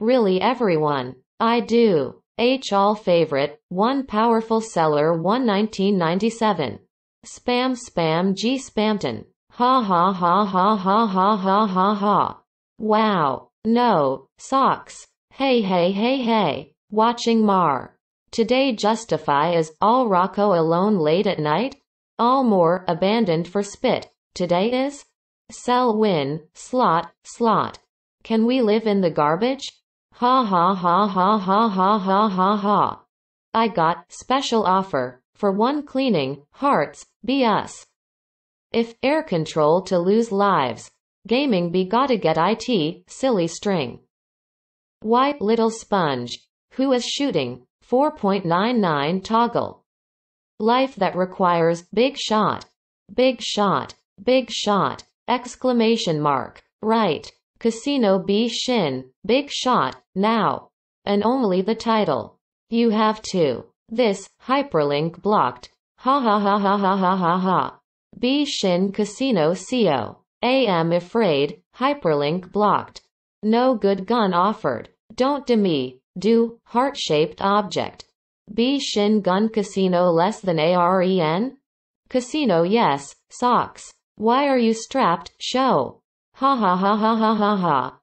Really everyone. I do. H. All favorite, one powerful seller one nineteen ninety seven Spam spam G. Spamton. Ha ha ha ha ha ha ha ha ha. Wow. No. Socks. Hey hey hey hey. Watching Mar. Today justify is all Rocco alone late at night? All more abandoned for spit. Today is? Sell win, slot, slot. Can we live in the garbage? Ha ha ha ha ha ha ha ha ha. I got special offer for one cleaning hearts BS. If air control to lose lives, gaming be gotta get IT silly string. Why little sponge, who is shooting 4.99 toggle. Life that requires big shot, big shot, big shot, exclamation mark, right. Casino B Shin, Big Shot, now. And only the title. You have to. This, hyperlink blocked. Ha ha ha ha ha ha ha ha. B Shin Casino CO. AM afraid, hyperlink blocked. No good gun offered. Don't to me, do, heart-shaped object. B Shin Gun Casino less than AREN? Casino yes, socks. Why are you strapped, show? 哈哈哈哈哈哈哈！